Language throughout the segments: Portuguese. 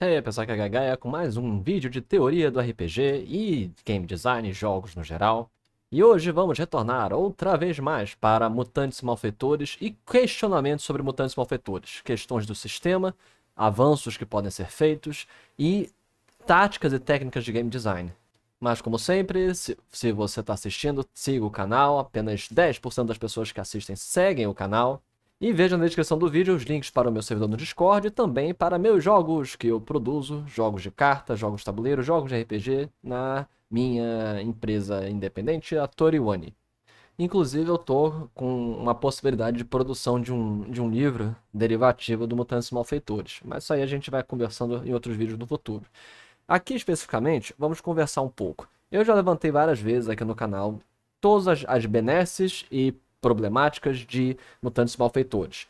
Hey pessoal, aqui é a Gagaia é com mais um vídeo de teoria do RPG e game design, jogos no geral. E hoje vamos retornar outra vez mais para mutantes malfeitores e questionamentos sobre mutantes malfeitores, questões do sistema, avanços que podem ser feitos e táticas e técnicas de game design. Mas como sempre, se, se você está assistindo, siga o canal, apenas 10% das pessoas que assistem seguem o canal. E veja na descrição do vídeo os links para o meu servidor no Discord e também para meus jogos que eu produzo, jogos de carta, jogos de tabuleiro, jogos de RPG na minha empresa independente, a Toriwane. Inclusive eu tô com uma possibilidade de produção de um, de um livro derivativo do Mutantes Malfeitores, mas isso aí a gente vai conversando em outros vídeos no futuro. Aqui especificamente, vamos conversar um pouco. Eu já levantei várias vezes aqui no canal todas as, as benesses e problemáticas de mutantes malfeitores.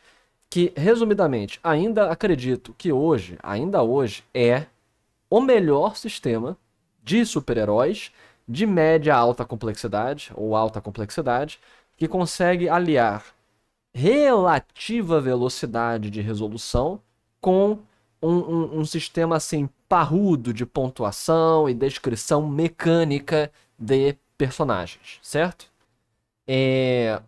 Que, resumidamente, ainda acredito que hoje, ainda hoje, é o melhor sistema de super-heróis de média alta complexidade ou alta complexidade que consegue aliar relativa velocidade de resolução com um, um, um, sistema assim parrudo de pontuação e descrição mecânica de personagens, certo? É...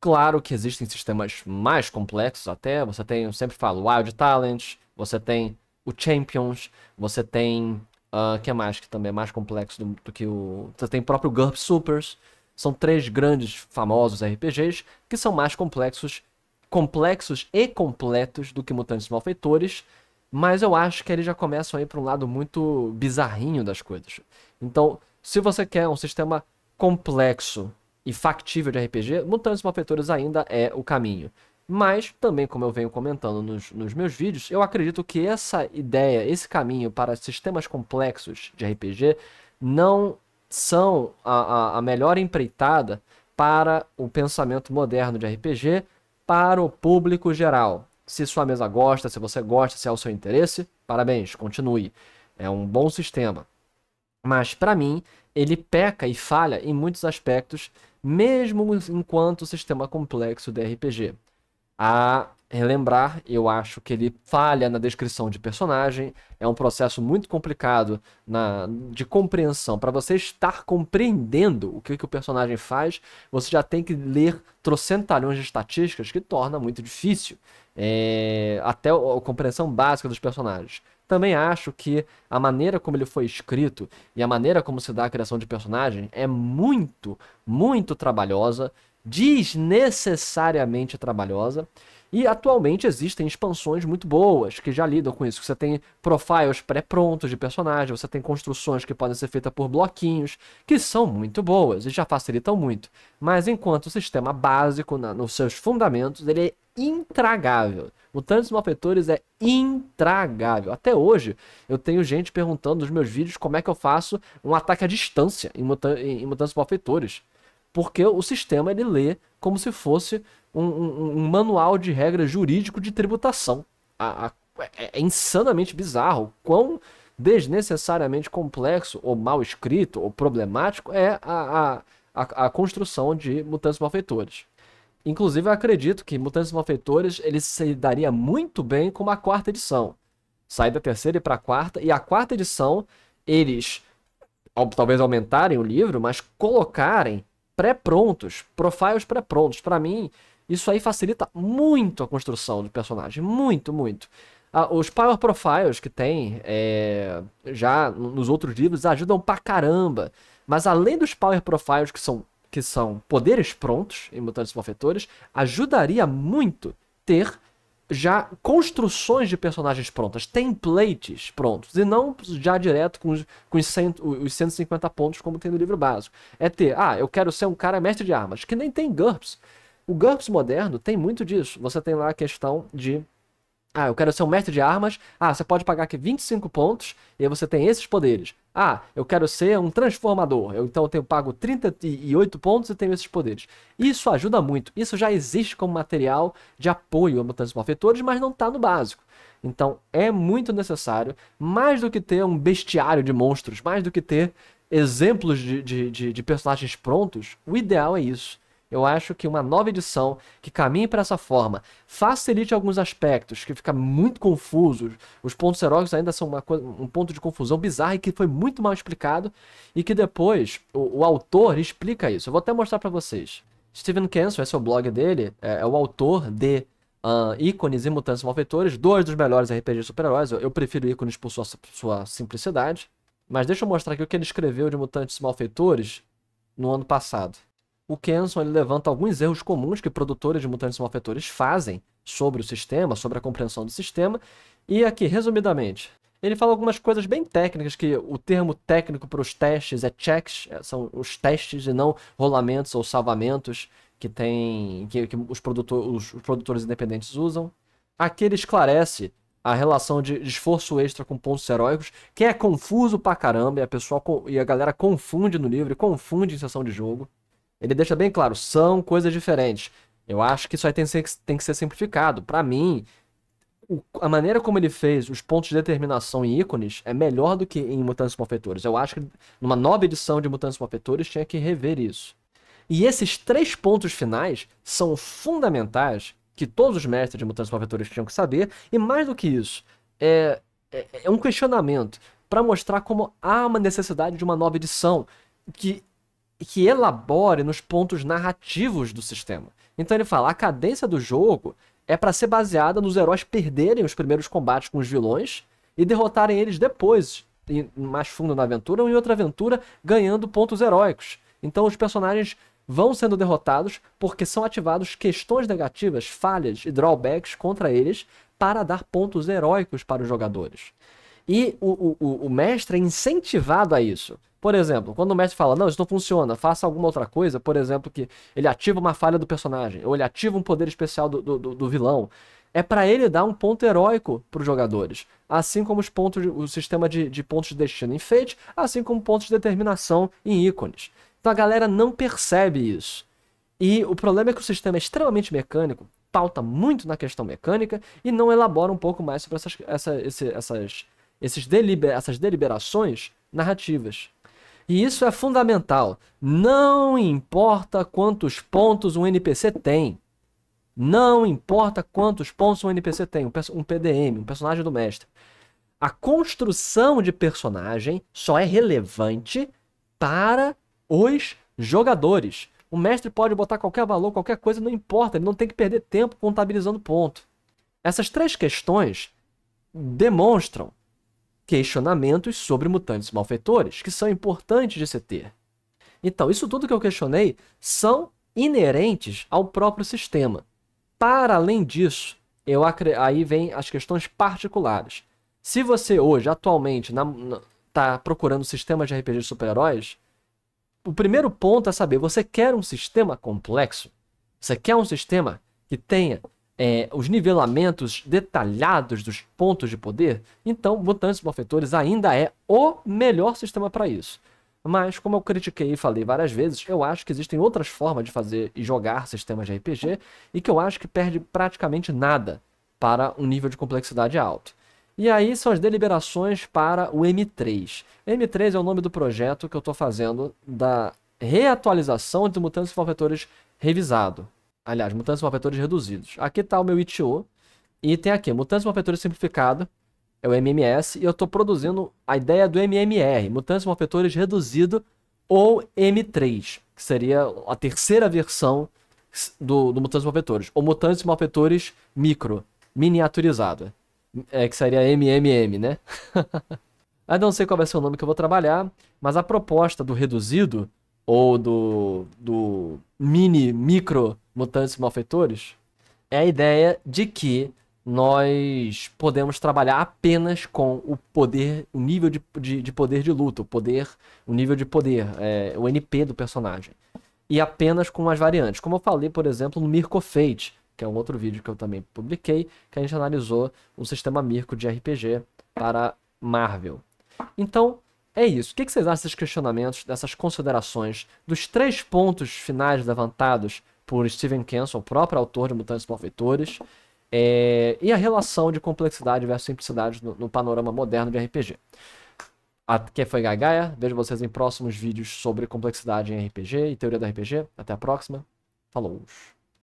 Claro que existem sistemas mais complexos até. Você tem, eu sempre falo, Wild Talent, você tem o Champions, você tem. Uh, que é mais que também é mais complexo do, do que o. Você tem o próprio GURP Supers. São três grandes famosos RPGs que são mais complexos, complexos e completos do que Mutantes Malfeitores. Mas eu acho que eles já começam a ir para um lado muito bizarrinho das coisas. Então, se você quer um sistema complexo e factível de RPG, Mutantes Malfeitores ainda é o caminho. Mas também, como eu venho comentando nos, nos, meus vídeos, eu acredito que essa ideia, esse caminho para sistemas complexos de RPG não são a, a, a melhor empreitada para o pensamento moderno de RPG para o público geral. Se sua mesa gosta, se você gosta, se é o seu interesse, parabéns, continue. É um bom sistema. Mas, para mim, ele peca e falha em muitos aspectos mesmo enquanto sistema complexo de RPG. A relembrar, eu acho que ele falha na descrição de personagem, é um processo muito complicado na, de compreensão. Para você estar compreendendo o que, que o personagem faz, você já tem que ler trocentalhões de estatísticas, que torna muito difícil é, até a compreensão básica dos personagens. Também acho que a maneira como ele foi escrito e a maneira como se dá a criação de personagem é muito, muito trabalhosa, desnecessariamente trabalhosa. E atualmente existem expansões muito boas que já lidam com isso. Você tem profiles pré-prontos de personagem, você tem construções que podem ser feitas por bloquinhos, que são muito boas e já facilitam muito. Mas enquanto o sistema básico, na, nos seus fundamentos, ele é intragável. Mutantes Malfeitores é intragável. Até hoje, eu tenho gente perguntando nos meus vídeos como é que eu faço um ataque à distância em, mutan em Mutantes Malfeitores. Porque o sistema ele lê como se fosse um, um, um manual de regra jurídico de tributação. A, a, é, é, é insanamente bizarro quão desnecessariamente complexo ou mal escrito ou problemático é a, a, a construção de Mutantes Malfeitores. Inclusive, eu acredito que Mutantes Malfeitores ele se daria muito bem com uma quarta edição. Sair da terceira e para a quarta, e a quarta edição eles talvez aumentarem o livro, mas colocarem pré-prontos, profiles pré-prontos. Para mim, isso aí facilita muito a construção do personagem, muito, muito. Ah, os power profiles que tem é, já nos outros livros ajudam pra caramba. Mas além dos power profiles que são que são poderes prontos em mutantes malfeitores, ajudaria muito ter já construções de personagens prontas, templates prontos, e não já direto com, os, com os, cento, os 150 pontos como tem no livro básico. É ter, ah, eu quero ser um cara mestre de armas, que nem tem GURPS. O GURPS moderno tem muito disso. Você tem lá a questão de ah, eu quero ser um mestre de armas. Ah, você pode pagar aqui 25 pontos e aí você tem esses poderes. Ah, eu quero ser um transformador. Eu, então eu tenho pago 38 pontos e tenho esses poderes. Isso ajuda muito. Isso já existe como material de apoio a mutantes malfeitores, mas não está no básico. Então é muito necessário, mais do que ter um bestiário de monstros, mais do que ter exemplos de, de, de, de personagens prontos, o ideal é isso eu acho que uma nova edição que caminhe para essa forma, facilite alguns aspectos que fica muito confuso. Os pontos heróicos ainda são uma um ponto de confusão bizarra e que foi muito mal explicado e que depois o, o autor explica isso. Eu vou até mostrar para vocês. Steven Kenson, esse é o blog dele, é, é o autor de uh, ícones e mutantes malfeitores, dois dos melhores RPGs super-heróis. Eu, eu, prefiro ícones por sua, sua simplicidade. Mas deixa eu mostrar aqui o que ele escreveu de mutantes malfeitores no ano passado o Kenson ele levanta alguns erros comuns que produtores de mutantes malfeitores fazem sobre o sistema, sobre a compreensão do sistema. E aqui, resumidamente, ele fala algumas coisas bem técnicas, que o termo técnico para os testes é checks, é, são os testes e não rolamentos ou salvamentos que tem que, que os, produtor, os, os produtores independentes usam. Aqui ele esclarece a relação de esforço extra com pontos heróicos, que é confuso pra caramba, e a, pessoa, e a galera confunde no livro, confunde em sessão de jogo ele deixa bem claro, são coisas diferentes. Eu acho que isso aí tem que ser, tem que ser simplificado. Para mim, o, a maneira como ele fez os pontos de determinação em ícones é melhor do que em Mutantes Malfeitores. Eu acho que numa nova edição de Mutantes Malfeitores tinha que rever isso. E esses três pontos finais são fundamentais que todos os mestres de Mutantes Malfeitores tinham que saber. E mais do que isso, é, é, é um questionamento para mostrar como há uma necessidade de uma nova edição que que elabore nos pontos narrativos do sistema. Então ele fala, a cadência do jogo é para ser baseada nos heróis perderem os primeiros combates com os vilões e derrotarem eles depois, mais fundo na aventura ou em outra aventura, ganhando pontos heróicos. Então os personagens vão sendo derrotados porque são ativados questões negativas, falhas e drawbacks contra eles para dar pontos heróicos para os jogadores. E o, o, o mestre é incentivado a isso. Por exemplo, quando o mestre fala, não, isso não funciona, faça alguma outra coisa, por exemplo, que ele ativa uma falha do personagem, ou ele ativa um poder especial do, do, do vilão, é para ele dar um ponto heróico para os jogadores. Assim como os pontos, o sistema de, de pontos de destino em Fate, assim como pontos de determinação em ícones. Então a galera não percebe isso. E o problema é que o sistema é extremamente mecânico, pauta muito na questão mecânica e não elabora um pouco mais sobre essas, essa, esse, essas, esses deliber, essas deliberações narrativas. E isso é fundamental. Não importa quantos pontos um NPC tem. Não importa quantos pontos um NPC tem, um PDM, um personagem do mestre. A construção de personagem só é relevante para os jogadores. O mestre pode botar qualquer valor, qualquer coisa, não importa, ele não tem que perder tempo contabilizando ponto. Essas três questões demonstram questionamentos sobre mutantes malfeitores, que são importantes de se ter. Então, isso tudo que eu questionei são inerentes ao próprio sistema. Para além disso, eu aí vem as questões particulares. Se você hoje, atualmente, está procurando sistemas de RPG de super-heróis, o primeiro ponto é saber, você quer um sistema complexo? Você quer um sistema que tenha é, os nivelamentos detalhados dos pontos de poder, então Mutantes Malfeitores ainda é o melhor sistema para isso. Mas, como eu critiquei e falei várias vezes, eu acho que existem outras formas de fazer e jogar sistemas de RPG e que eu acho que perde praticamente nada para um nível de complexidade alto. E aí são as deliberações para o M3. M3 é o nome do projeto que eu estou fazendo da reatualização de Mutantes Malfeitores revisado, Aliás, mutantes malfeitores reduzidos. Aqui está o meu ITO. E tem aqui, mutantes malfeitores simplificado. É o MMS. E eu estou produzindo a ideia do MMR. Mutantes malfeitores reduzido ou M3. Que seria a terceira versão do, do mutantes malfeitores, Ou mutantes malfeitores micro. Miniaturizado. É, que seria MMM, né? Ainda não sei qual vai ser o nome que eu vou trabalhar, mas a proposta do reduzido, ou do, do mini, micro mutantes e malfeitores, é a ideia de que nós podemos trabalhar apenas com o poder, o nível de, de, de poder de luta, o poder, o nível de poder, é, o NP do personagem. E apenas com as variantes. Como eu falei, por exemplo, no Mirko Fate, que é um outro vídeo que eu também publiquei, que a gente analisou o sistema Mirko de RPG para Marvel. Então, é isso. O que vocês acham desses questionamentos, dessas considerações, dos três pontos finais levantados por Steven Kenson, o próprio autor de Mutantes Malfeitores, é, e a relação de complexidade versus simplicidade no, no panorama moderno de RPG. Aqui foi Gagaia, vejo vocês em próximos vídeos sobre complexidade em RPG e teoria do RPG. Até a próxima, falou!